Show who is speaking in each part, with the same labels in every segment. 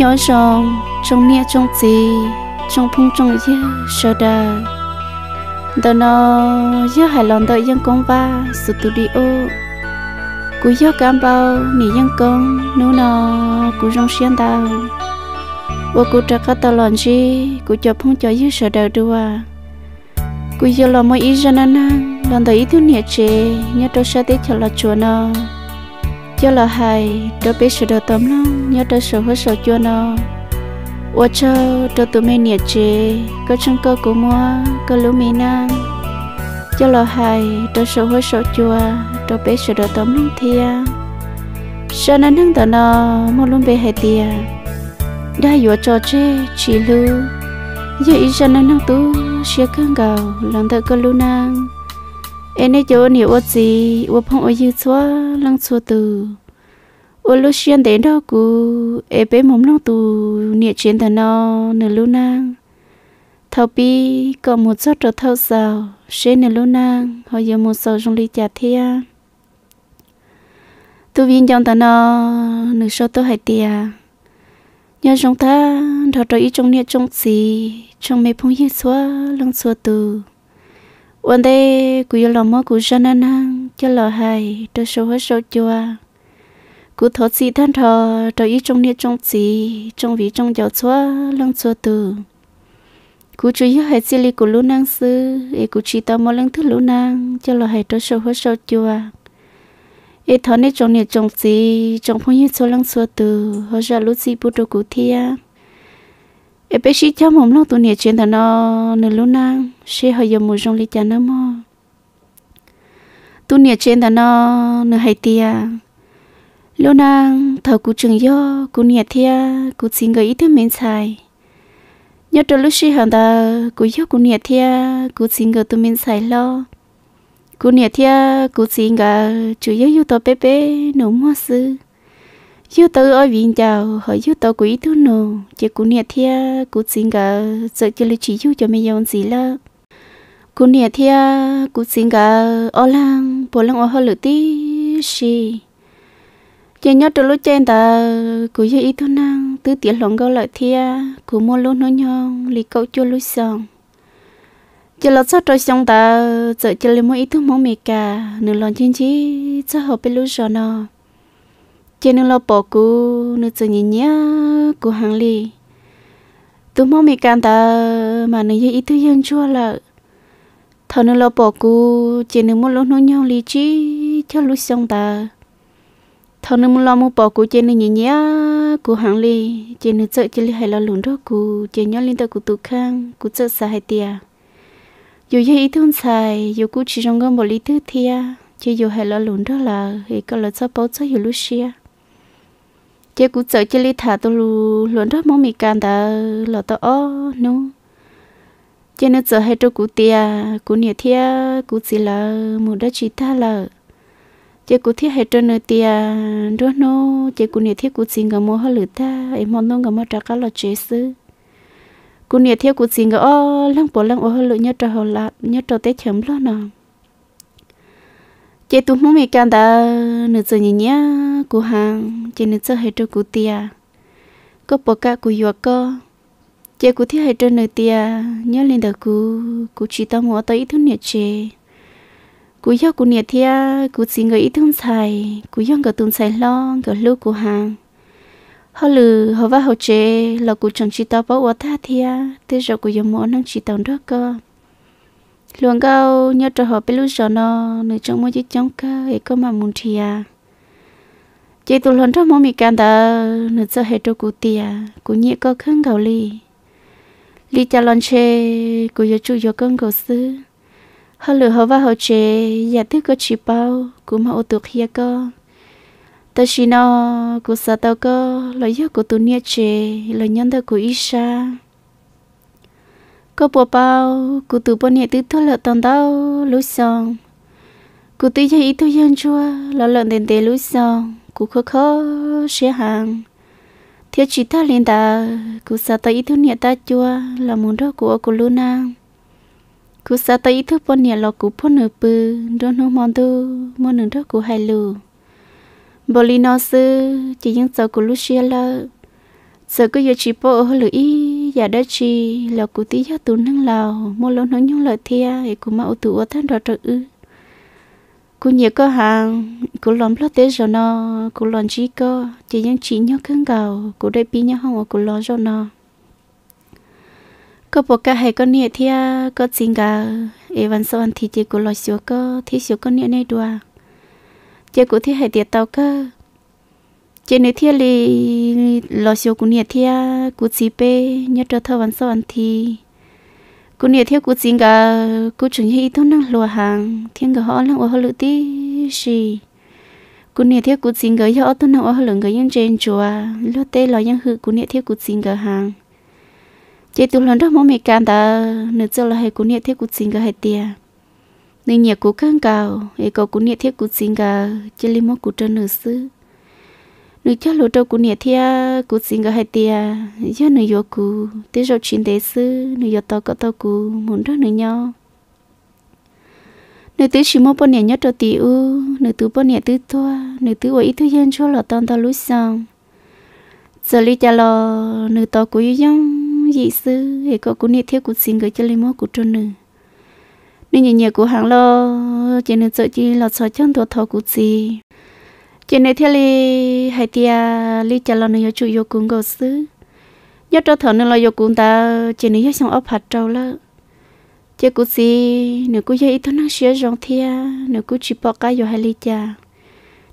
Speaker 1: nhỏ rong trong nia trong gì trong phong trong ya sơ đà đó nó ya hải lòng đợi dân công đi studio cú ya cam bao nỉ dân công nô nó cú rong xiên đào ô cú trả cả tàu lòn gì, cú cho phong cho ya sơ đà đua cú ya lòng mỗi ý dân anh lần đợi ít thiếu nhiệt chế nhớ tôi sẽ tiếp theo là chùa nó cho là hay đó biết sự đầu tấm lắm nhớ đó sự hết sợ cho nó ô cho đó tụi mình nhiệt chế có chân cơ của mua có lũ mình năng cho là hay đó sự hết sợ chua đó biết sự đầu tấm lắm thia sao nên hưng tao nó mua luôn về hay tia đã vừa cho chế chỉ lưu giờ ý sao nên hưng tú sẽ căng gầu lòng thật có lũ năng em ấy cho nhiều ớt gì ớt phong ớt dư xóa lăng xóa từ ớt lúc xuyên đến đâu cú em bé mồm lăng tù nhiệt chiến e thần nó nửa lưu nang thâu bi còn một giọt trở thâu sao xế nửa lưu nang họ giờ một sầu trong ly trà thia tu viên trong thần nó nửa số tôi hay tia nhớ chúng ta thật rồi ít trong nhiệt trong gì trong mẹ phong dư xóa lăng xóa từ วันเดกูยลมอกูชนะนังจะลอหายจะโชว์โชว์จัวกูทอดสีท่านทอจะอีจงเนี่ยจงสีจงวีจงเจ้าชัวลังชัวตูกูจุยหายสิลิกูลูนังซื้อเอกูชีตามอลังทุลูนังจะลอหายจะโชว์โชว์จัวเอทอเนี่ยจงเนี่ยจงสีจงพงยิ่ชัวลังชัวตูเขาจะรู้สีปุตตะกูเทีย e bé sĩ theo mồm nó tụi nè chuyện thằng nó nè lúc na sẽ hơi giờ mùi rong li chả nó mò tụi nè chuyện thằng nó nè hay à. tia lúc na thở cú chừng yo cú nè thia cú xin gửi thêm mình sai. nhớ trở lúc sĩ hàng ta cú yo cú nè thia cú xin gửi tụi mình sai lo cú nè thia cú xin gửi chủ yếu yếu to bé bé nấu mua sư yêu tớ ở viện chào hỏi yêu tớ quý thứ nô chỉ cú nhiệt thia cú xin cả sợ cho lịch trí yêu cho mình dòng gì là cú nhiệt thia cú xin cả ô lang bố lang ô hơ lử tí xì chỉ nhớ từ lúc trên ta cú yêu ít thứ năng tứ tiếng lòng câu lại thia cú mua luôn nó nhong lý câu cho lúc xong chỉ là sao trời xong ta sợ cho lịch mua ít thứ mong mì cả nửa lòng chiến chí sao hợp bên lúc rồi nó trên nó lo bỏ cú nó chơi nhỉ nhá cú hàng li tụi mong mì can ta mà nó dễ ít thứ dân chua là thằng nó lo bỏ cú trên nó muốn lúc nó nhau li chi cho lúc xong ta thằng nó muốn lo muốn bỏ cú trên nó nhỉ nhá cú hàng li trên nó chỉ li hay lo lún đó cú trên nhau lên ta cú tụ khang cú chơi sa hay tia dù dễ ít thôn xài dù cú chỉ trong gom bỏ li thứ thia chỉ dù hay lo lún đó là thì có lo sao bảo cho hiểu lúc xia chế cú chơi chơi lít thả tôi luôn đó mong mì can đã lọ tao ó nó chế nó giờ hay cho cú tia cú nhiệt thia cú chỉ là một đất chỉ ta là chế cú thiết hay cho nó tia đó nó chế cú nhiệt thiết cú xin gặp mua hơi lửa ta em mong nó gặp mua trả cả là chế sư cú nhiệt thiết cú xin gặp ó lăng bỏ lăng ô hơi lửa nhớ trò hồ lạ nhớ trò tết chấm lo nào chị tụt mũi cái đó nửa giờ nhỉ nhá cô hàng chị nửa giờ hết cho cô tia có bỏ cả cô vừa có chị cô thấy hết cho nửa tia nhớ lên đầu cô cô chỉ tao mua tới ít thứ nhiệt chị cô yêu cô nhiệt thia cô chỉ người ít thứ xài cô yêu người tuần xài lo người lưu cô hàng họ lử họ vác họ chê là cô chẳng chỉ tao bảo quá tha thia thế rồi cô yêu mua năng chỉ tao đó cơ luôn gâu nhớ trở họ bên lúc giờ nó nữ trong mỗi chiếc chống cơ ấy có mà muốn thì à chị tụi lần trong mỗi mình can ta nữ sợ hệ trâu cụ tì à cụ nhị có khăn gạo li li cha lon chê cụ giờ chú giờ cơn gạo sư họ lừa họ và họ chê giả thức có chỉ bao cụ mà ô tuột hiya cơ ta chỉ nó cụ sợ tao cơ lời giấc của tụi nia chê lời nhân ta cụ ít xa có bộ bao cụ tụ bọn nhẹ tứ thôi là tòn đau lũ sòng cụ tứ cho ý tôi dân chua là lợn đền đế lũ sòng cụ khó khó xe hàng thiếu chỉ ta lên ta cụ sa ta ý tôi nhẹ ta chua là muốn đó của cụ lũ nang cụ sa ta ý thức bọn nhẹ là cụ phun nửa bự đôn hông mòn tu mòn nửa đó cụ hai lù nó sư chỉ những giờ cụ lũ xe là giờ cứ giờ chỉ bộ hơi ý giờ dạ đã chi là cụ tí giáo tụ nâng lầu mua lỗ nói những lời thia thì cụ mà ô tụ ở thân đó trợ ư cụ nhớ có hàng cụ lòm lót tế rồi nó cụ lòm chi cơ chỉ những chỉ nhớ khăn gạo cụ đây pi nhớ không ở cụ lòm rồi nó có bộ ca hay có nhẹ thia có chính gà evan sau anh thì chỉ cụ lòm xíu cơ thì xíu có nhẹ này đùa chỉ cụ thì hay tiệt tàu cơ chế nếu thiệt lì lo xíu cũng nhiệt thiệt cú chỉ bé, nhớ trở thợ vẫn sao thì cú nhiệt thiệt cú chính cả cú chuẩn hi thôi năng lùa hàng thiên cả họ năng ở họ lự tí gì cú nhiệt thiệt cú chính cả họ thôi năng ở họ lự cái những trên chùa lo tê lo những hư cú nhiệt thiệt cú chính cả hàng chế tụi lần đó mỗi mẹ can ta nửa giờ là hay cú nhiệt thiệt cú chính cả hay tiệt nên nhiệt cú căng cao ấy có cú nhiệt thiệt cú chính cả chỉ li mốt cú trơn nửa xứ nếu cho lúa trâu của nhà thì của xin cái hai tia giờ nếu yêu của tiếp rồi chuyện đấy sư nếu yêu tao có tao của muốn đó nếu nhau nếu tới chỉ mua bao nhiêu nhất cho tiu nếu tới bao nhiêu tới thua nếu tới ở ít thứ dân cho là tao tao lối xong giờ lý cha lo nếu tao của yêu giống dị sư thì có của nhà thì của xin cái cho lấy mua của cho nữ nếu nhà nhà của hàng lo chỉ nên sợ chỉ là sợ chân thua thọ của gì chị này theo li hay tia li chả lo này chủ yêu cũng gấu xứ nhớ cho thằng nó lo yêu cũng ta chị này nhớ xong ấp hạt trâu lơ chị cũng gì nếu cũng vậy thôi nó sửa rong thia nếu cũng chỉ bỏ cái yêu hay li chả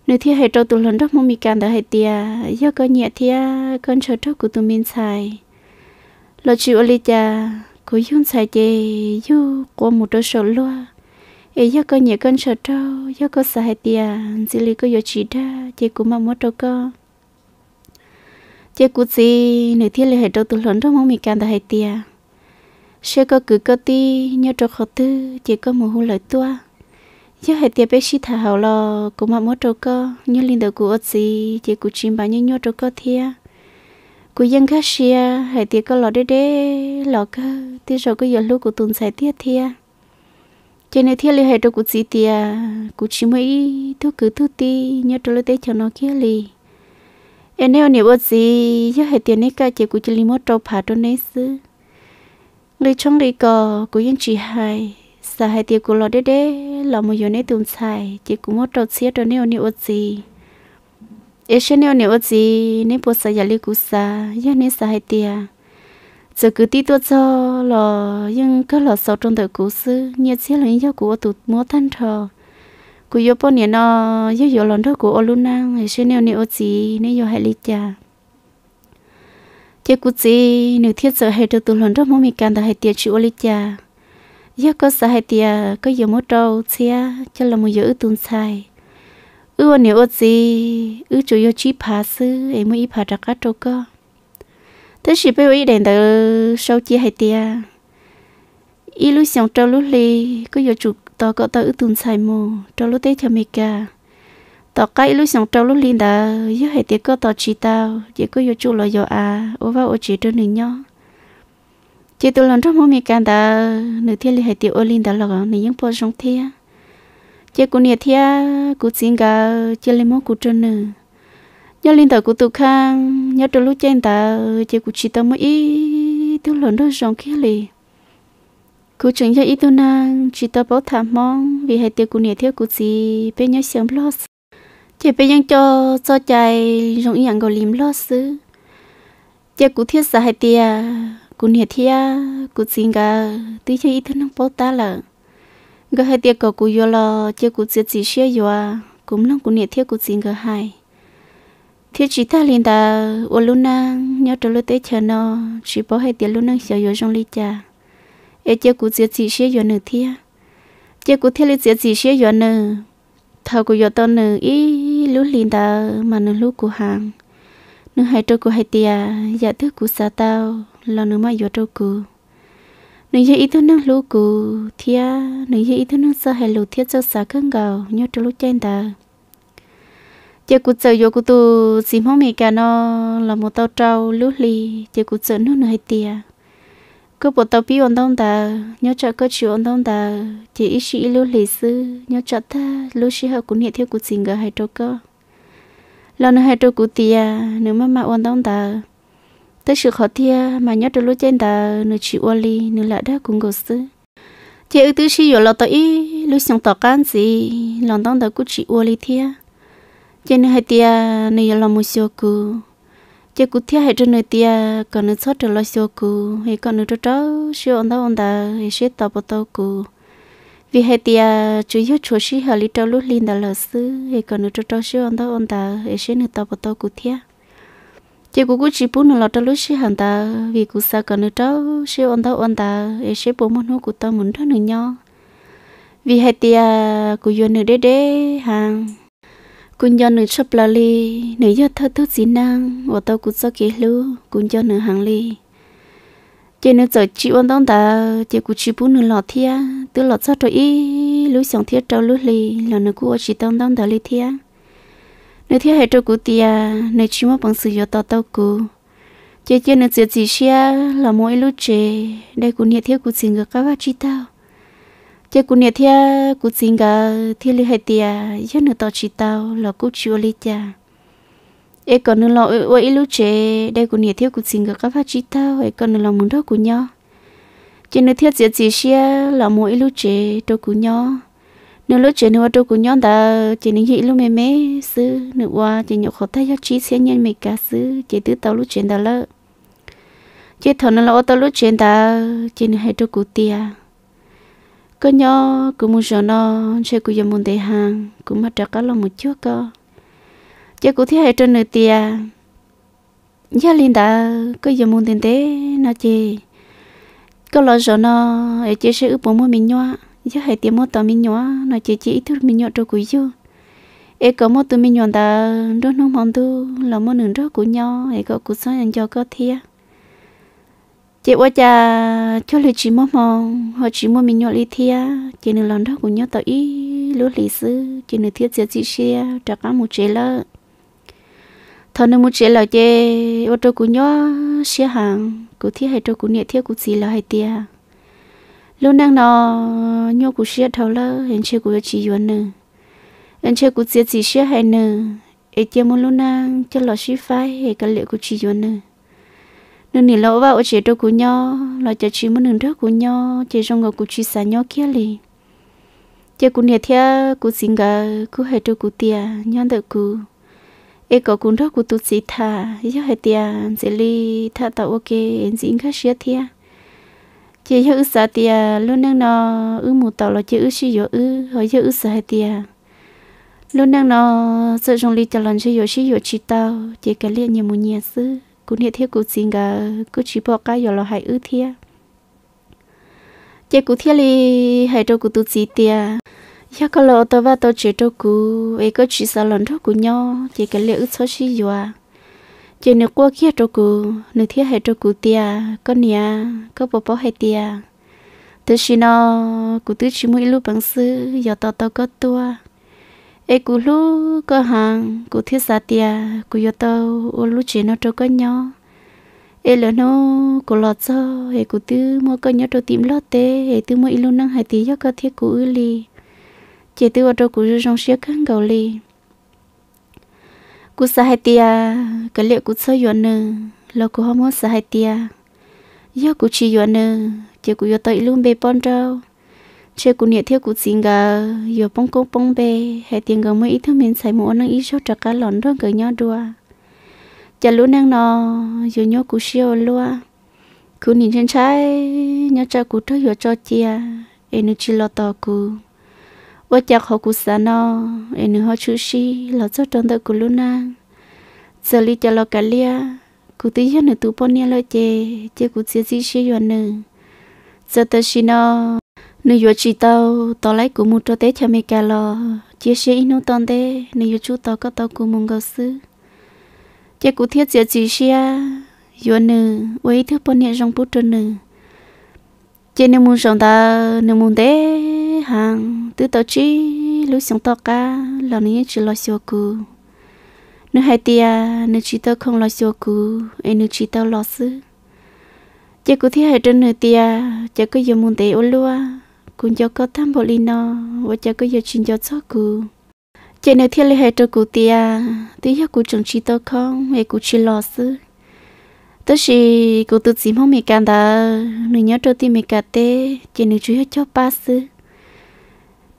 Speaker 1: nếu thia hay trâu tụ lần đó mong mi can đã hay tia giờ có nhẹ thia con chờ trâu của tụ mình xài lo chịu li chả cũng yêu xài chị yêu của một đôi sầu loa ấy giờ có nhiều con sợ trâu yêu cơ sợ hai tia chỉ lý cơ nhiều chỉ ra chỉ cũng mà mua trâu cơ chỉ cũng gì nửa thiên là hai trâu từ lớn trong mong mình càng đã hai tia sẽ có cứ cơ ti nhớ trâu khó tư chỉ có một hũ lời tua giờ hai tia bé xí thảo lo cũng mà mua trâu cơ nhớ linh đầu của ớt gì chỉ cũng chim bán nhớ nhớ trâu cơ thia cú dân khác xia hai tia có lọ đế đế lọ cơ tí rồi có giờ lúc của tuần sai tiết thia cho nên thiên lý hệ trong cuộc gì thì cuộc chỉ mấy thu cứ thu ti nhớ trong lúc tết cho nó kia li em nếu nếu bớt gì nhớ hệ tiền này cả chỉ cuộc chỉ li một trâu phá trong này xứ người trong người cò của yên chỉ hai sa hai tiền của lọ đế đế là một giờ này tồn xài chỉ cũng một trâu xía trong nếu nếu bớt gì em nếu nếu bớt gì nếu bớt sa giờ li cú sa nhớ nếu sa hai tiền giờ cứ đi tôi cho là nhưng cái là sau trong đời cố xứ nhiều xí là những của tụt múa thân thờ cú yêu bao nhiêu nó yêu yêu lần đó của Oluna hay xin nêu nêu gì nên yếu hay lý cha chỉ cú gì nếu thiết giờ hay được tụt lần đó mỗi mình cần là hay tiệt chịu lý cha yếu có sợ hay tiệt có yêu mất đâu xia cho là một yếu tuân sai ư nếu gì ư chủ yêu chỉ phá sư em mới phá ra cái chỗ cơ thế chỉ bây giờ ý từ sau chia hai tia ý lúc trâu lúc lì có giờ chụp tao có tao ước tuần xài mù trâu lúc tết cho mày cả tao cái lúc xong trâu lúc lì đã giờ hai tia có tao chỉ tao chỉ có giờ chụp là giờ ô vào ô chỉ trên nửa nhau chỉ tôi làm trước mỗi mình cả đã nửa thiên lì hai tia ô lì đã là nửa những bộ sống thiên chỉ cũng nửa thiên cũng xin cả chỉ lấy món cũng trên nửa nhớ linh tử của tụ khang nhớ trong lúc trên ta chơi của chị ta mới ý tiêu lớn đó rong kia lì cú chừng cho ý tôi năng chỉ ta bảo thảm mong vì hai tiêu của nhà thiếu của chị bé nhớ sớm lo chỉ bé nhớ cho cho chạy rong yên gọi lim lo xứ chỉ của thiết giả hai tia của nhà thiếu của chị gà tí cho ý tôi năng bảo ta là gà hai tiêu cầu của yo lo chỉ của chị chỉ xe yo cũng năng của nhà thiếu của chị gà hai thế chỉ ta liền ta ô luôn na nhớ trở lúc tới chờ nó chỉ bảo hai tiếng luôn na sợ yếu trong ly trà ê chơi cú giết gì xé yếu nữa thia chơi cú thiết lý giết gì xé yếu nữa thầu cú yếu to nữa ý lúc liền ta mà nữa lúc cú hàng nữa hai trâu cú hai tia giả dạ thức cú sa tao lo nữa mà yếu trâu cú nếu như ít hơn lúc cú thia nếu như ít hơn sợ hai lúc thia cho sa cơn gạo nhớ trở lúc trên ta chị cụ chơi vô cụ tu xím hông mẹ cả nó là một tàu trâu lú li chị cụ chơi nó nơi tia cứ bộ tàu bi ổn đông ta nhớ chợ cơ chịu ổn đông ta chị ít sĩ lú li sư nhớ chợ ta lú sĩ hợp cũng hiện theo cuộc xin gờ hai trâu cơ lần hai trâu cụ tia nếu mà mà ổn đông ta tới sự khó tia mà nhớ trâu lú trên ta nửa chịu ổn lì nửa lại đó cũng gờ sư chị ư tứ sĩ vô lọ tới lú xong tàu can gì lần đông ta cũng chịu ổn lì thiệt cho nên hai tia này là một số cụ chỉ cụ thiết hai trên này tia còn nữa sót trở lại số cụ hay còn nữa cho cháu siêu ông ta ông ta hay sẽ tập vào tàu cụ vì hai tia chủ yếu chủ sĩ họ lý trâu lúc linh đã lỡ sư hay còn nữa cho cháu siêu ông ta ông ta hay sẽ nữa tập vào tàu cụ thiết chỉ cụ cũng chỉ bốn là trâu lúc sĩ hàng ta vì cụ sao còn nữa cháu siêu ông ta ông ta hay sẽ bốn món hú cụ tao muốn rất nữa nhau vì hai tia cụ vô nữa đế đế hàng cún cho nửa chấp là li nữ cho thơ thứ gì năng và tao cũng sợ kỹ lư cún cho nửa hàng li chơi nửa giờ chị vẫn đang ta chơi cũng chỉ bún nửa lọt thia từ lọt sao rồi ý lú xong thia trâu lú li là nửa cũng chỉ đang đang ta li thia nửa thia hai trâu cũng tia nữ chỉ muốn bằng sự cho tao tao cũng chơi chơi nửa giờ chỉ xia là mỗi lú chơi, đây cũng nhiệt thiết cũng xin được các bác chỉ tao chứ cũng nhà thia cũng xin cả thia li hai tia chứ nữa tao chỉ tao là cũng chưa li cha ấy còn nữa là ở ít lúc chế đây cũng nhà thia cũng xin cả các phát chỉ tao ấy còn nữa là muốn đó cũng nhau chứ nữa thia chỉ chỉ xia là mỗi lúc chế đâu cũng nhau nữa lúc chế nữa tôi cũng nhau ta chỉ những hiện lúc mẹ mẹ sư nữa qua chỉ nhậu khó thấy cho chỉ xia nhân mấy cả sư chỉ tứ tao lúc chế đó lỡ chỉ thằng nó là ô tao lúc chế ta chỉ nữa hay đâu cũng tia có nhớ cũng muốn cho nó sẽ cũng dùng muốn để hàng cũng mất trạc lo một chút cơ chứ cũng thấy hai trên nửa tia gia linh đã có dùng muốn tiền thế nó chị có lo sợ nó ở chị sẽ ướp bốn mươi mình nhóa chứ hai tiền mua tàu mình nhóa nó chị chỉ ít thứ mình nhóa cho cuối chứ ấy có một tụi mình nhọn ta đôi nó mong tu là một nửa đó của nhau ấy có cuộc sống dành cho có thiệt chị qua cha cho lời chỉ mong mong họ chỉ mong mình nhọ lý thia chị nên lòng đó cũng nhớ tới lúa lý sư chị nên thiết chị xia trả cá một chế lợ thôi nên một chế lợ chị ô tô cũng nhớ xia hàng cứ thiết hay tôi cũng nhẹ thiết cũng gì là hay tia lúc năng nó nhớ cũng xia thầu lợ hiện chơi cũng chỉ yuan nữa hiện chơi cũng giờ chị xia hay nữa ấy chơi một lúc năng cho lọ xí phái hay cái lệ cũng chỉ yuan nữa nên nỉ vợ ở chế độ của nhau là cho chỉ muốn nương trước của nhau chế trong ngõ của chị xã nhau kia lì chế của nhà thia của xin gà của hệ đồ của tia nhau đợi của ấy có cũng rất của tụt sĩ thà do hệ tia sẽ li thà tạo ok diễn khác xia thia chế cho ư xã tia luôn đang nó ư một tàu là chế ư xí yo ư hỏi cho ư xã hệ tia luôn đang nó sợ trong li cho lần xí yo xí yo chỉ tao chế cái liền nhà một nhà xưa cú nhiệt thiết cú xin cả cú chỉ bỏ cái giờ là hãy ư thiết chế cú thiết li hãy cho cú tu chỉ tia ya có lo tao và tao chế cho cú ấy có chỉ sao lần cho cú nhau chế cái liệu số chi giờ chế nếu qua kia cho cú nếu thiết hãy cho cú tia có nhà có bỏ bỏ hãy tia thế xin nó cú tu chỉ mỗi lúc bằng sư giờ tao tao có tua ê cú lú cơ hàng cú thiết sa tia cú yo tàu ô lu chỉ nó trâu cơ nhỏ ê lỡ nó cú lọt cho ê cú tư mua cơ nhỏ trâu tìm lót tê ê tư mua ilu năng hai tí cho cơ thiết cú ư li chỉ tư vào trâu cú rong xiếc khăn gầu li cú sa hai tia cái liệu cú sơ yo nơ lỡ cú không mua sa hai tia giờ cú chỉ yo nơ chỉ cú yo tàu ilu bê pon trâu chế cụ nhiệt thiếu của xin gà giờ bông cô bông bê hay tiền gà mới ít thứ mình xài mua năng ít cho trả cá lòn rồi gửi nhau đùa chả lú năng nò giờ nhau cụ siêu lúa cụ nhìn trên trái nhau cha cụ thôi giờ cho chia em chỉ lo tò cụ và chặt họ cụ xa nọ em họ chú si lo cho trong tay cụ lú năng giờ li cho lo cả lia cụ tí hết nữa tụ bông nia lo chê chê cụ xia xí xí giờ nữa giờ tới xin nó nếu vừa chỉ tao tao lấy của một cho tế cho mẹ cả lo chia sẻ ít nô tòn thế nếu vừa chú tao có tao cũng muốn cầu sư chắc cụ thiết giờ chỉ xe vừa nữ với thứ bọn nhẹ trong bút cho nữ chỉ nếu muốn sống ta nếu muốn thế hàng từ tao chỉ lúc sống tao cá, là nếu chỉ lo xíu cụ nếu hai tia nếu chỉ tao không lo xíu cụ em nếu chỉ tao lo sư chắc cụ thiết hai trên nửa tia chắc có giờ muốn thế ôn luôn cũng cho có tham bộ lino và cho có giờ chuyện cho cho cụ chạy nơi thiên lệ hệ cho cụ tia tí hiệu cụ chồng chi tôi không hay cụ chi lo sư tức là cụ tự chỉ mong mẹ cảm đã nữ nhớ cho tim mẹ cả tê chạy nữ chú cho ba sư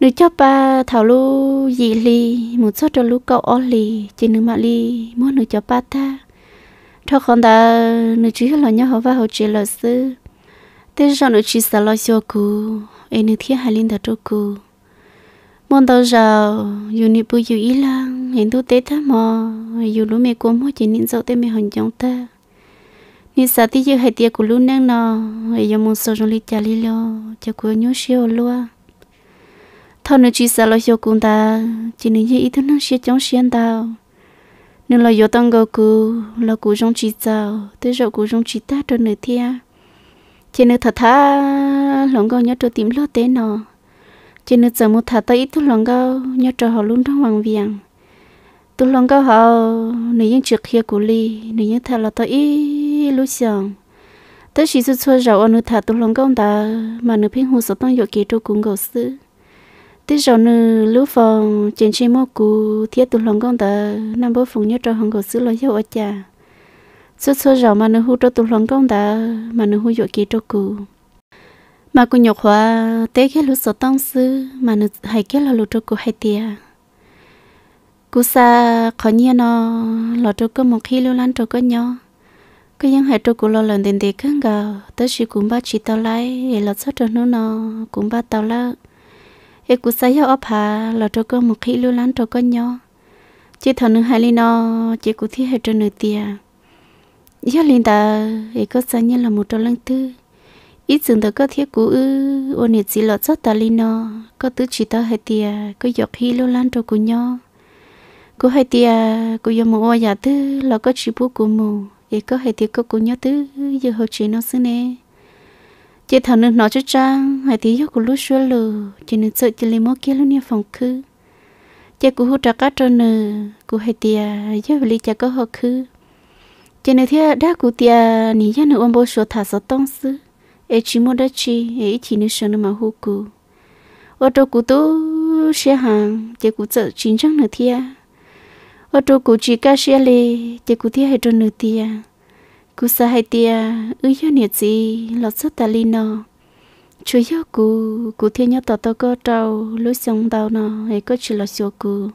Speaker 1: nữ cho ba thảo lu dị ly một số cho lúc cậu ô li chạy nữ mà li muốn nữ cho ba ta thôi còn đã nữ chú hết là nhớ họ và họ chỉ là sư thế giờ nó chỉ sợ lo xio cú em nên thiết hai linh thật chỗ cú mong đầu giờ dù nữ bự dù ý lăng em tu tế thắm mò dù lúc mẹ cố mua chỉ nín dậu tên mẹ hòn chống ta nị sợ tí giờ hai tiệc của lúc nang nọ em giờ muốn sâu trong lít chả lít lo chả nhu nhớ xio luôn thôi nó chỉ sợ lo xio cú ta chỉ nên ý thức năng xia chống xia tao nên là do tăng gấu cú là cú trong chỉ sao thế rồi cú trong chỉ ta trên nơi thiên chỉ nữa thật thà lòng gao nhớ cho tìm lo tế nọ chỉ nữa giờ một thà tới ít tu lòng gao nhớ cho họ luôn trong hoàng viàng tu lòng gao họ nữ nhân trực kia của ly nữ nhân thà là tới ít lúc sáng tới khi sự xua rào nữ thà tu lòng gao ta mà nữ phiên hồ sợ tăng dọc kia cho cùng gạo sư tới giờ nữ lúc phòng trên trên mô cụ thiết tu lòng gao ta năm bố phòng nhớ cho hàng gạo sư lo dấu ở cha số số rào mà nó hú cho tụi lòng công đã mà nó hú dội kia cho cụ mà cụ nhọc hóa té cái lúc sợ tăng sư mà nó hay cái là lúc cho cụ hay tia cụ sa khó nhiên nó lo cho cụ một khi lưu lan cho cụ nhau cứ những hai trâu của lo lần đến để khăn gạo tới chỉ cũng ba chỉ tao lại để lo sót cho nó nó cũng ba tao lỡ để cũng say yêu ấp hà lo trâu cơ một khi lưu lán trâu cơ nhỏ chỉ thằng nữ hai ly nó chỉ cũng thi hai trâu nửa tiền giờ linh ta ấy có sao nhá là một trò lăng tư ít dừng ta có thiết cũ ư ôn nhiệt gì lọt sót ta linh nó có tứ chỉ ta hay tiề có giọt hi lô lan trâu của nhau cô hay tiề cô giờ mồ oa giả tư là có chỉ bố của mồ ấy có hay tiề có của nhau tư giờ học chỉ nó xưa nè chị thằng nước nói cho trang hay tiề của lú xưa lù chị nên sợ chị lấy mó kia luôn nha phòng khứ chị cũng hút trà cá trâu nữa, cô hay tiề giờ về lý chả có học khứ cho nên thế đã cụ tia ní nhà nữ ông bố số thả số tông sư ấy chỉ mua đất chi ấy chỉ nữ số mà hú cụ ô tô cụ tu xe hàng chỉ cụ chợ chính trang nữa thia ô tô cụ chỉ ca xe lê chỉ cụ thia hay chỗ nữa tia cụ sa hay tia ư cho nhiệt gì lọt sốt ta li nọ chú yêu cụ cụ thia nhớ tỏ tao có trâu lối sông tàu nọ hay có chỉ là xô cụ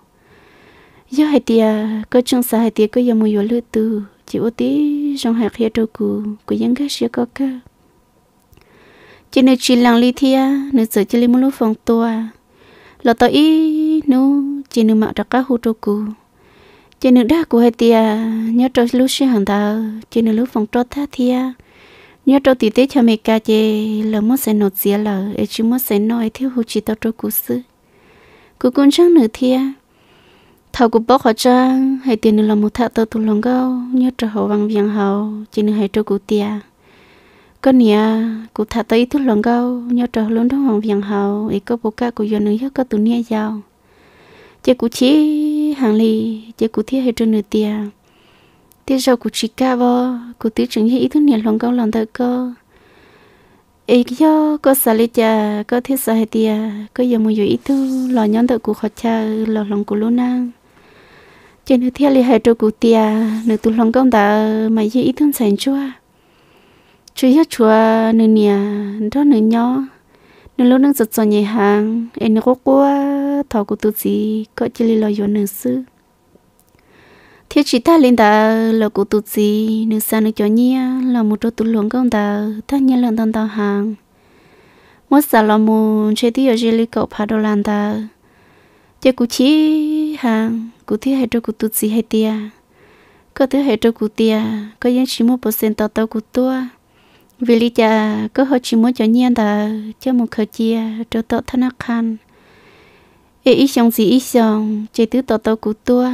Speaker 1: yêu hay tia có trong sa hay tia có yêu mùi yêu lư tư chỉ ô tí trong hạt hiệu trâu cù của dân các sĩ có cơ chỉ nơi chỉ làng thi à nơi sửa chỉ lấy một lúc phòng tua lọt tới ý nu chỉ nơi mạo trạc các hồ trâu cù chỉ nơi đá của hai à nhớ trâu lúc sĩ hàng tàu chỉ nơi lúc phòng trâu thi à nhớ trâu tí tế cho mẹ ca chê lỡ mất sẽ nột dìa là ấy chỉ muốn sẽ nói theo hồ chỉ tao trâu cù sư cú cũng chẳng nửa à thầu cũng bóc họ cho hay tiền là một thợ tao tu lòng gâu nhớ trở hậu vàng viang hậu chỉ nên hay cho cụ tia có nhà cụ thợ tới tụ lòng gâu nhớ trở luôn đó vàng viang hậu ý có bố ca cụ giờ nhớ có tụ nia giàu chỉ cụ chỉ hàng lì chỉ cụ thiết hay cho nửa tia tiếp sau cụ chỉ ca vợ cụ tứ chẳng như ý thức nhà lòng gâu lòng tới cơ ý do có xả lý cha có thiết xả hay tia có giờ mua dù ý thức lo nhắn tới cụ họ cha lo lòng cụ luôn năng chỉ nếu thiên là hai trâu cụ tia nếu tụi lòng công ta mà dễ ít thương sành chua chú hết chua nửa nia đó nửa nhỏ nửa lúc nâng giật giật nhẹ hàng em nếu có quá thọ của tụi gì có chỉ lý lo yếu nếu sư thiết chỉ ta lên đã lo của tụi gì nửa sao nửa cho nhia là một chỗ tụi lòng công đã ta nhia lần tao tao hàng mỗi sáng là một chế tiêu chỉ lý cậu phá đồ làm ta chế cụt chỉ hàng cụ thứ hai cho cụ tu gì hai tia có thứ hai cho cụ tia có những chỉ một percent tao tao cụ tua vì lý cha có họ chỉ muốn cho nhiên ta cho một khởi chia cho tao thân ác khăn ấy ít xong gì ít xong chỉ thứ tao tao cụ tua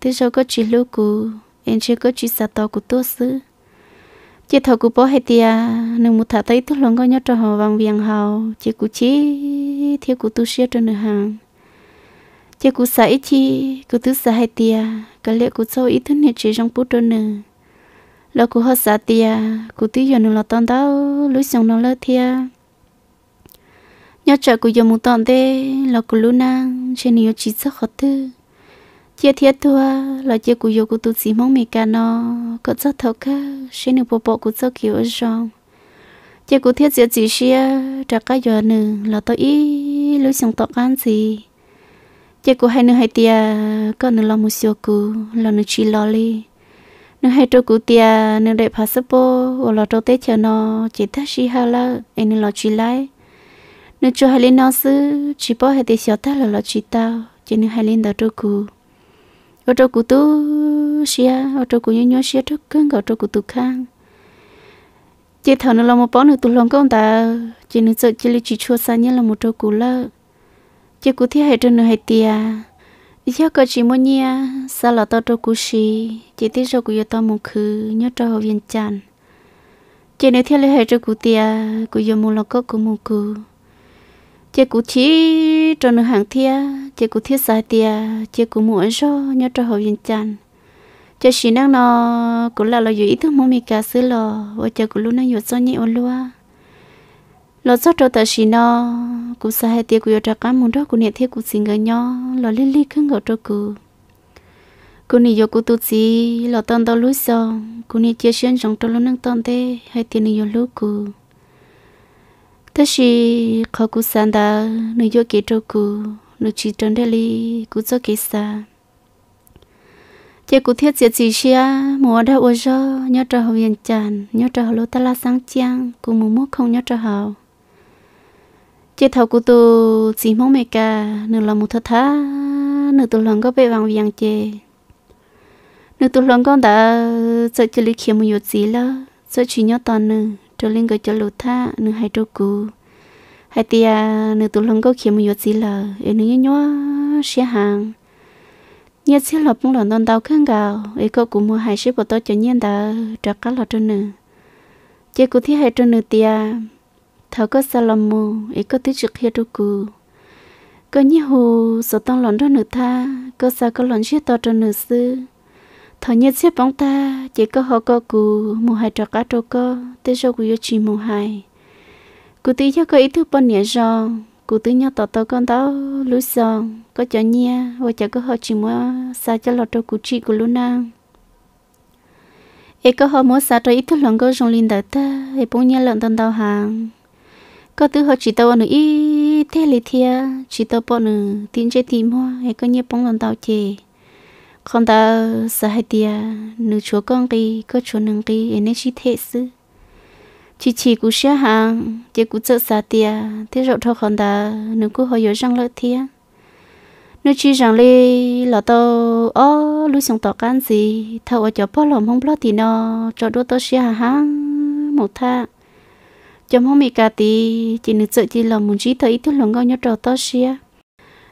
Speaker 1: thứ sau có chỉ lưu cụ em chưa có chỉ sa tao cụ tua xứ chỉ thầu cụ bỏ hai tia nếu một thả tay thứ lòng có nhớ cho họ vàng viền hào chỉ cụ chỉ thiếu cụ tu sửa cho nửa hàng chỉ cú sợ ít chi cú thứ sợ hai tia cái lẽ cú sâu ít thứ này chỉ trong bút đơn nữa lo cú hết sa tia cú thứ giờ nữa là tao đâu lối sống nó lơ tia nhớ chờ cú giờ muốn tao thế lo cú luôn na trên nhiều chỉ sợ khó thứ chia thiết thua là chia cú giờ cú tu sĩ mong mì cả nó có rất thấu cả trên nhiều bộ bộ cú sâu kiểu ở trong chia cú thiết giờ chỉ xia trả cả giờ nữa là tao ít lối sống tao ăn gì chị cô hai nữa hai tia có nữa lo một xíu cô lo nữa chỉ lo đi nữa hai trâu cô tia nữa để passport hoặc là trâu tết chờ nó chỉ thắt xí hà là em nữa lo chỉ lại nữa cho hai lên nó xứ chỉ bỏ hai tia xíu thắt là lo chỉ tao chỉ nữa hai lên đó trâu cô ở trâu cô tu xia ở trâu cô nhớ nhớ xia trâu cứng ở trâu cô tu khang chỉ thằng nó lo một bó nữa tu lòng con ta chỉ nữa sợ chỉ lấy chỉ chua xa nhớ là một trâu cô lơ chỉ cụ thiết hệ trên nơi tia giờ có chỉ muốn nhia sao là to cho cụ xì chỉ tiếc cho cụ yêu to một khứ nhớ cho họ viên chăn chỉ nếu thiết hệ cho cụ tia cụ yêu muốn là có cụ một khứ chỉ cụ chỉ cho nơi hàng tia chỉ cụ thiết sai tia chỉ cụ muốn cho nhớ cho họ viên chăn chỉ chỉ năng nó cũng là lo dụ ý thức mong mình cả xứ lo và chờ cụ lúc nó dụ so nhẹ ôn luôn lo cho cho ta xí nó cú sa hai tiếc cú cho cá muốn đó cú niệm thế cú xin cái nhó lo lê lê khăng gạo cho cú cú niệm yo cú tu gì lo tao tao lối so cú niệm chia sẻ trong tao lo năng tao thế hai tiệc niệm yo lú cú ta xí khó cú san đã niệm yo kế cho cú niệm chỉ trong đây li cú cho kế sa chỉ cú thiết chế chỉ xia mùa đã ô cho nhớ cho hậu yên chán nhớ cho hậu lô ta la sáng chiang cú mù mốt không nhớ cho hậu chế thầu của tôi chỉ mong mẹ cả nửa lòng một thật thá nửa tôi lòng có bé vàng vàng chê nửa tôi lòng con đã sợ cho lý khiếm một chút gì là sợ chỉ nhớ toàn nửa cho lên cái cho lụt tha nửa hai trâu cú hai tia nửa tôi lòng có khiếm một chút gì là em nửa nhớ xe hàng nhớ xe lập một lần đón tàu khăn gạo ấy có cũng mua hai xe bỏ tôi cho nhiên đã trả cả lọ cho nửa chế cụ thi hai trên nửa tia thảo có Salomo ấy có tích trực hiết cô có nhí hồ số tăng lòn đó nửa tha có xa có lòn chiếc to cho nửa sư thảo nhiệt xếp bóng ta chỉ có họ có cù mùa hai trò cá trâu cơ, tê cho cù yêu chi mùa hai cù tí cho có ý thức bọn nhẹ rồi cú tư nhớ tỏ tao con tao lú sòn có chó nha và chả có họ chỉ muốn xa cho lọt trâu cú chị của luna e có họ muốn xa cho ý thức lần có trong linh đạo ta e bông nha lần tao tao hàng có thứ họ chỉ tao nữa ít thế lì thia chỉ tao bọn nữa tin chơi tìm hoa hay có nhiều bóng lòng tao chê không ta sợ hay tia nữ chúa con kỳ có chúa nương kỳ nên chỉ thế sư chỉ chỉ cú xe hàng chỉ cú chợ xa tia thế rồi thôi không ta nữ cú họ yếu răng lợi thia nữ chỉ rằng lì là tao ó lúc sống tao can gì thâu ở chỗ bỏ lòng không bỏ thì nó cho đua tao xe hàng một thang chấm mong mì cà tì chỉ nữ sợ chỉ là muốn chỉ thấy thứ lòng ngon nhớ trò to xia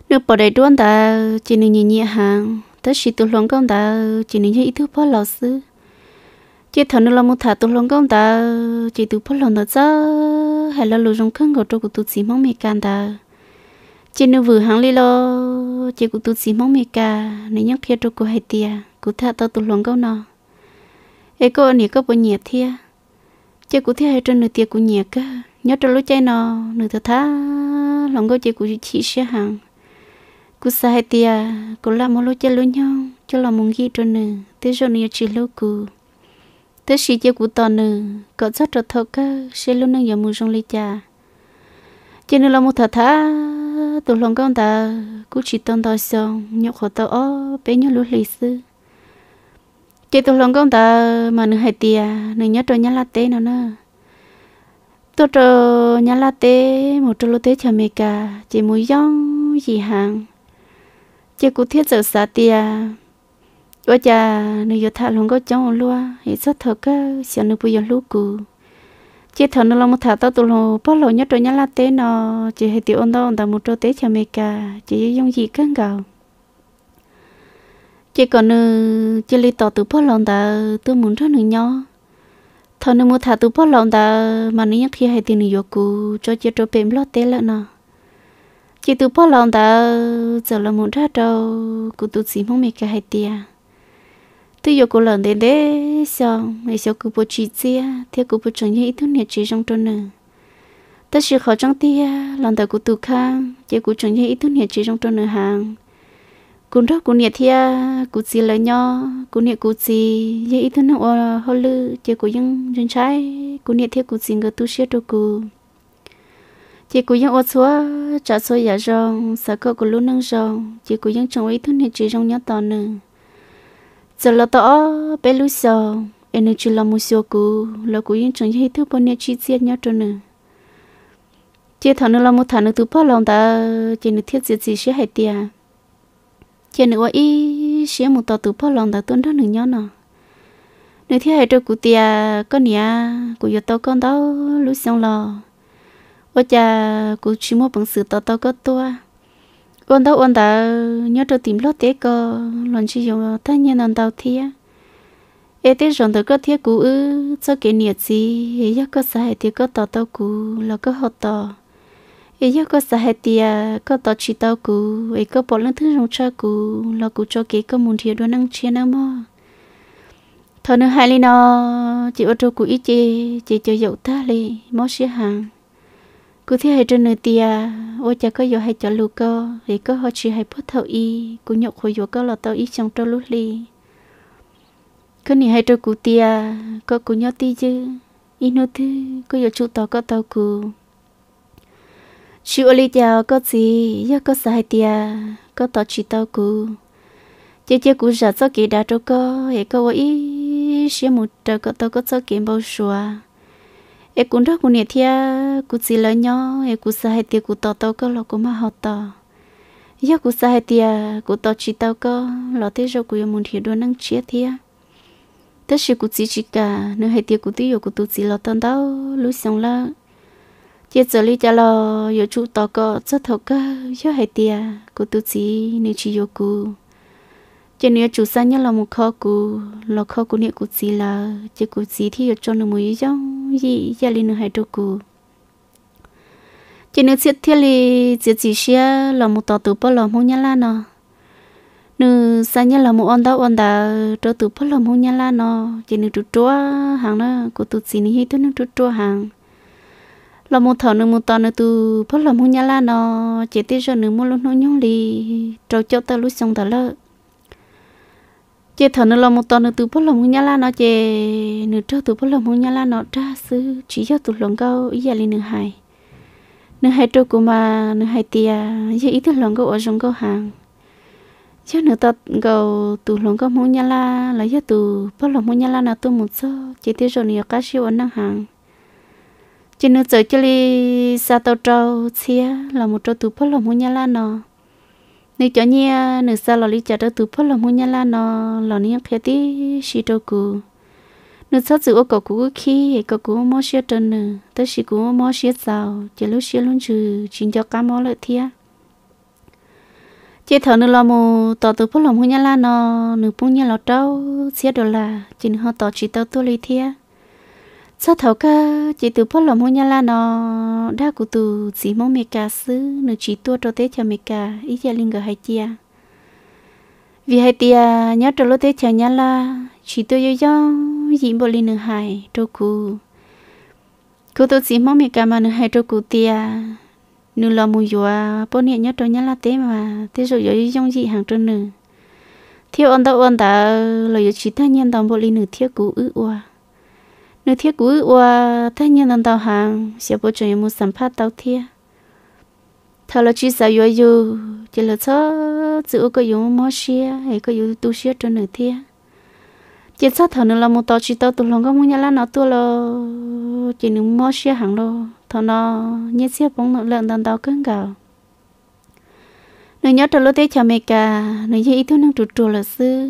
Speaker 1: nữ bỏ đầy đuôn ta chỉ nữ nhị nhị hàng tất sĩ tu lòng công ta chỉ nữ nhị thứ phó lão sư chỉ thằng nữ là một thả tu lòng công ta chỉ tu phó lòng đó chứ hay là lối rong khăn gò trâu của tu sĩ mong mì can ta chỉ nữ vừa hàng li lo chỉ của tu sĩ mong mì cà nữ nhắc kia trâu của hai tia của thà tao tu lòng công nó ê có anh ấy có bao nhiêu thiệt chị cũng thấy trên nửa tiền của nhẹ cơ nhớ trong lúc chơi nó nửa thật thà lòng cô chị cũng chị sẽ hàng cô sai hai tia làm một lúc chơi luôn nhau cho là muốn ghi cho nửa thế giờ nửa chỉ lúc cô thế khi chị cũng to nửa có rất trở thọ cơ sẽ luôn nâng giờ mua trong ly trà chị nửa là một thật thà tụi lòng con ta cũng chỉ tông tao xong nhóc khó tao ó bé nhóc lúc lịch sử chị tôi lòng công ta mà nữ hai tia nữ nhớ trôi nhá la tê nó nè tôi trôi nhá la tê một trôi lô tê chờ mẹ cả chị mùi giống gì hàng chị cũng thiết giờ xa tia và cha nữ yêu thà lòng có chồng luôn hết rất thật cơ xem nữ bây giờ lúc cũ chị thằng nó lòng một thà tao tôi lòng bắt lâu nhớ trôi nhá la tê nó chị hai tia ôn đâu ôn ta một trôi tê chờ mẹ cả chị giống gì cơn gạo chỉ còn nữa chỉ lấy tàu từ bao lòng ta tôi muốn cho nữa nhau thôi nữa mua thả từ bao lòng ta mà nếu khi hay tiền nhiều cú cho chỉ cho bếm lót té lại nè chỉ từ bao lòng ta giờ là muốn ra đâu cú tụt chỉ mong mẹ cái hay tiền tôi yêu cú lần đến đấy sao ngày sau cú bố chỉ chia theo cú bố chồng như ít thứ nhiệt chỉ trong trôn nữa tất sự khó trong tia lần đầu cú tụt khang chỉ cú chồng như ít thứ nhiệt chỉ trong trôn nữa hàng cún đó cũng nhiệt thia cũng gì là nhau cũng nhiệt cũng gì dễ ít nữa ở hồ lư chỉ cũng những dân trái cũng nhiệt thia cũng gì người tu sửa đồ cú chỉ cũng những ở số trả số giả rong sợ cơ của luôn năng rong chỉ cũng những trong ít nhiệt chỉ trong nhau tao nữa giờ là tao bé lúc sau em chỉ là một số cú là cũng những trong những thứ bọn nhiệt chỉ riêng nhau cho nữa chỉ thằng nữa là một thằng nữa tu bao lòng ta chỉ nữa thiết gì gì sẽ hay tiệt chị nữ ý xé một tờ từ bao lòng đã tuân ra nửa nhau nọ nữ thế hệ trước cụt tia con nhà cụ giờ tao con đó lúc xong lò ô cha cụ chỉ mua bằng sự tao tao có tua ôn đó ôn đó nhớ cho tìm lót tế cơ lần chỉ dùng thân nhân lần đầu thiên ê tế rồi đó có thiết cụ ư cho kỷ niệm gì ê có sai thì có tao tao cụ là có học tao ấy yêu có sợ hết thì có tao chỉ tao cú ấy có bỏ lăng thứ rong cha cú lo cú cho kế có muốn thiếu đồ năng chia năng mà. thôi nữa hai linh nó chị ô tô cú ít chị chị cho dậu ta li mó xí hàng cú thế hai trên nơi tia ô cha có dậu hai cho lu cơ ấy có họ chỉ hai bớt thầu y cú nhậu hồi dậu có lo tao ít trong trâu lúc li cứ nỉ hai trâu cú tia có cú nhậu ti chứ ít nữa thứ có dậu chú tao có tao cú chú ở đây có gì ya có sai tia có tao chỉ tao cú chị chị cú giờ cho kỳ đã cho có hệ có ý sẽ một trợ có tao có cho kỳ bao xua hệ cũng rất cũng nhẹ thia cú chỉ là nhỏ hệ cú sai tia cú tao tao có lo cú mà họ tao ya cú sai tia cú tao chỉ tao có lo thế rồi cú muốn hiểu đồ năng chia thia tất sự cú chỉ chỉ cả nếu hệ tia cú tiêu cú tu chỉ lo tao đâu lúc xong là chị giờ lý cho lo yêu chú tao có rất thấu cơ cho hai tia cô tu sĩ nếu chỉ yêu cô chị nếu chú sang nhớ là một kho cô lo kho cô nếu cô chỉ là chỉ cô chỉ thì yêu cho nó mới giống gì gia linh nó hai đứa cô chị nếu chết thiệt thì chị chỉ xe là một tao tu bao lòng không nhớ là nó nữ sang nhớ là một ông đó ông đó cho tu bao lòng không nhớ là nó chị nếu chú chúa hàng đó cô tu sĩ này hết thứ nó chú chúa hàng là một thằng nữa một tao nữa từ bắt là một nhà la nó chỉ tiếc cho nữa một luôn nó nhung đi trâu cho tao lúc xong tao lỡ chỉ thằng nữa là một tao nữa từ bắt là một nhà la nó chỉ nữa trâu từ bắt là một nhà la nó ra xứ chỉ cho tụi lòng câu ý là nữa hai nữa hai trâu của mà nữa hai tia giờ ý thức lòng câu ở trong câu hàng chứ nữa tao gầu tụi lòng câu một nhà la là giờ tụi bắt là một nhà la nó tụi một số chỉ tiếc cho nữa cá siêu ở năng hàng chỉ nó chơi chơi đi sa tàu trâu xia là một trâu tụp là một nhà la nó nếu cho nhia nửa sa là đi chợ trâu tụp là một nhà la nó là nhia khía tí xí trâu cù nửa sa chữ ô cổ cú khi cổ cú mò xia trần nửa tới xí cú mò xia sau, chỉ lúc xia luôn chữ chỉ cho cá mò lợi thia chỉ thở nửa là một tàu tụp là một nhà la nó nửa bung nhà lọ trâu xia đồ là chỉ họ tàu chỉ tàu tu lý thia sao thấu ca chỉ từ bắt lòng hôn nhà là nó đa cụ từ chỉ mong mẹ cả xứ nữ chỉ tua cho tết cho mẹ cả ý gia linh gờ hai tia vì hai tia nhớ cho lô tết cho nhà là chỉ tua yêu yêu dĩ bộ linh nữ hai cho cụ cụ từ chỉ mong mẹ cả mà nữ hai cho cụ tia nữ lo mù dùa bố nhẹ nhớ cho nhà là tết mà tết rồi yêu yêu gì hàng cho nữ thiếu ôn đâu ôn đã lời chỉ ta nhân đồng bộ linh nữ thiếu cụ ư oa nếu thiết cú và thế nhiên lần đầu hàng sẽ bố chuẩn em sản phát tàu thiết thà là chỉ sao yêu yêu chỉ là cho chữ có yêu mò xia hay có yêu tu xia cho nửa thiết chỉ cho thằng nữa là một tàu chỉ tàu tụi lòng có muốn nhà là nó tua lo chỉ nửa mò xia hàng lo thằng nó nhớ xia bóng nó lợn lần đầu cứng gạo nửa nhớ trở lối thế chào mẹ cả nửa nhớ ý thứ năng trụ trụ là xưa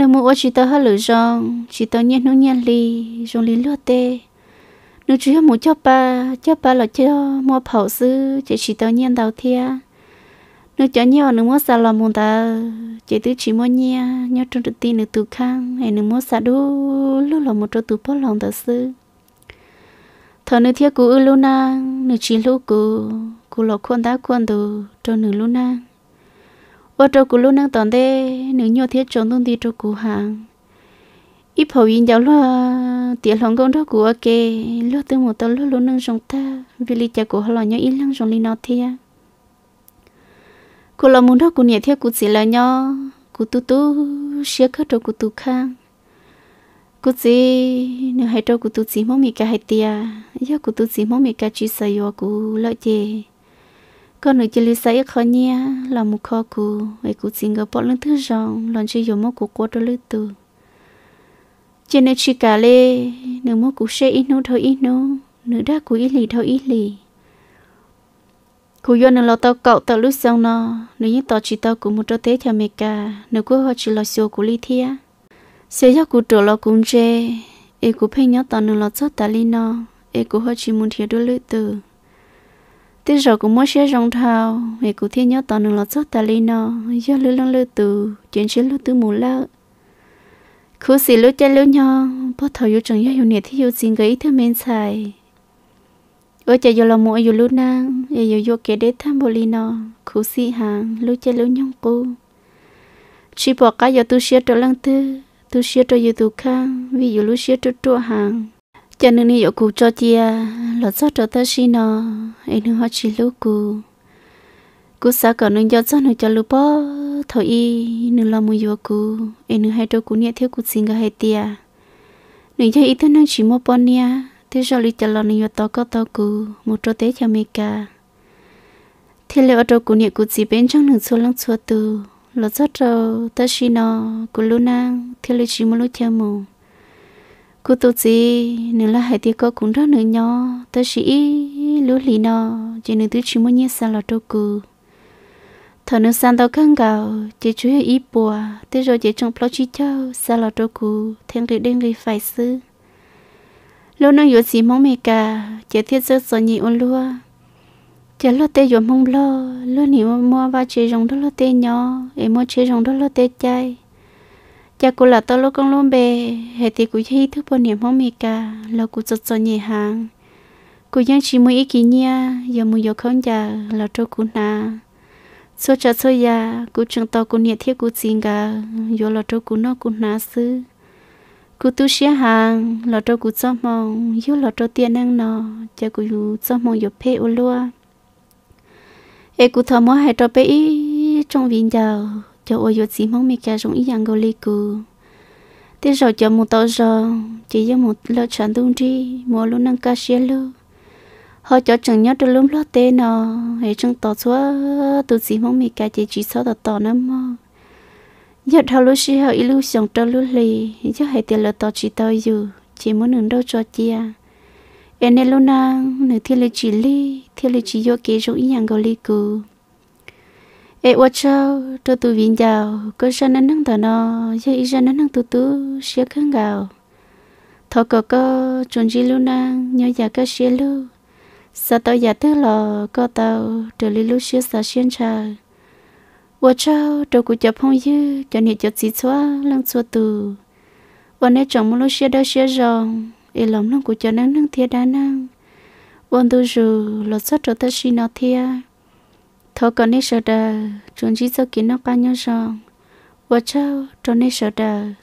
Speaker 1: nếu mua chỉ tao hơi lửa rong chỉ tao nhiên nó nhiên li rong li lúa tê nếu chỉ mua cho ba cho ba là cho mua phẩu sư chỉ chỉ tao nhiên đầu thia nếu cho nhiều nếu mua xà lò mùng ta chỉ tứ chỉ mua nhia nhau trong tự tin nếu tụ khang hay nếu mua xà đu lúc là một chỗ tụ bó lòng ta sư thở nếu thia cú ư luna nếu chỉ lúc cú cú lọ khuôn đá khuôn đồ cho nữ luna bộ trâu cú lúc năng tòn đê nữ nhau thiết trốn tung đi trâu cú hàng ít phổ yên giáo lo tiệt lòng công đó cú ok lúc từ một tàu lúc lúc năng sống ta vì lý cha của họ lo nhau ít lăng sống lý nọ thia cú lo muốn đó cú nhẹ thiết cú chỉ là nhau cú tu tu xia khát trâu cú tu khang cú chỉ nữ hai trâu cú tu chỉ mong mì cả hai tia giờ cú tu chỉ mong mì cả chỉ sai yo cú lợi chê con nữ chỉ lý sai khó nhia là một khó cụ vậy cụ singapore gặp lần thứ rong lần chơi dùng một cụ quá đôi lứa từ trên nơi chỉ cả lê nữ một cụ xe ít nô thôi ít nô nữ đã cụ ít lì thôi ít lì cụ do nữ lo tao cậu tao lúc xong nó nữ những tao chỉ tao cụ một đôi thế theo mẹ cả nữ cứ họ chỉ lo xô cụ lý thia sẽ cho cụ trở lo cũng chê ê cụ phê nhớ tao nữ lo chót ta lý nó ê cụ họ chỉ muốn thiệt đôi lứa từ thế rồi cũng mới sẽ rong thao ngày cụ thiên nhớ toàn nương lọt sốt ta li nó do lư lăng lư từ chuyện sẽ lư từ mù lơ khu xì lư chơi lư nhau bó thầu yêu chẳng yêu nhiệt thì yêu xin gấy thứ men xài ở chơi giờ là mua yêu lư nang yêu yêu yêu kế đến tham bồ li nó khu xì hàng lư chơi lư nhong cô chỉ bỏ cái giờ tu sửa trở lăng tư tu sửa trở yêu tu khang vì yêu lư sửa trở trụ hàng cho nên nhiều cụ cho chia lọt sót cho tới xin nó em nó chỉ lúc cụ cụ sao còn nên cho cho nó cho lúc bỏ thôi y nó lo mua vô cụ em nó hay cho cụ nhẹ thiếu cụ xin cái hay tia nên cho ít tới nó chỉ một bón nha thế rồi lý cho lo nên vô to có to cụ một chỗ tế cho mẹ cả thế ở cho cụ nhẹ cụ chỉ bên trong đường xua lăng xua từ lọt sót cho tới xin nó cụ luôn năng thế là chỉ một lúc theo mồm cô tu gì nữa là hai tiếng có cũng rất nữa nhỏ ta chỉ lú lì nó chỉ nữa thứ chỉ muốn nhớ sang là đâu cô thở nữa sang tao căng gạo chỉ chú ý bùa thế rồi chỉ trong plot chỉ cho sang là đâu cô thằng lì đen lì phải xứ. lâu nó yếu gì mong mẹ cả chỉ thiết rất sợ nhị ôn lúa chỉ lo tê yếu mong lo lo nhị mua và chỉ rồng đó lo tê nhỏ em mua chỉ rồng đó lo tê chay cha cô là tao lúc con luôn bề hệ thì cũng thấy thức bao niệm mong mẹ cả là cũng giật giật nhẹ hàng cũng ยัง chỉ mới ý kiến nha giờ muốn giờ không giờ là cho cũng na số cha số ya cũng chẳng tao cũng nhẹ thiết cũng xin cả giờ là cho cũng nó cũng na sư cũng tu sửa hàng là cho cũng cho mong giờ là cho tiền năng nó cha cũng cho mong giờ phê ô lúa ê cũng thầm mong hai trò bé trong viên giờ cho ô yo chỉ mong mi kia giống ý dạng gò lì cù tiếp rồi cho một tàu giờ chỉ cho một lợn chăn tung đi mua luôn nâng cá xé luôn họ cho chẳng nhớ được lúm lót tê nọ hệ trong tỏ xóa tụ chỉ mong mi kia chỉ chỉ sau tàu tàu nó mò giờ thâu lúc xí hậu ilu sống trâu lúc lì chứ hệ tiền lợn tàu chỉ tàu dù chỉ muốn nướng đâu cho chia em nên luôn năng nửa thiên lý chỉ ly thiên lý chỉ vô kế giống ý dạng gò lì cù ê ô châu tôi tu vinh giàu cơ sở nâng nâng tờ nó giờ ý ra nâng nâng tu tu xia khăn gạo thọ cơ cơ chuẩn di lưu năng nhớ giả cơ xe lưu sa tao giả thứ lò cơ tao trở lý lưu xia sa xiên trà ô châu tôi cũng chụp phong dư cho nhiệt chụp xí xóa lăng xua tù ô nè chồng mua lưu xia đôi xia rộng ê lòng lòng của cho nâng nâng thiệt đa năng ô tu dù lột xuất trở ta xin nó thiệt thọ con nít sợ đờ chúng chỉ sợ kiến nó bao nhiêu rồi vợ cháu cho nít sợ đờ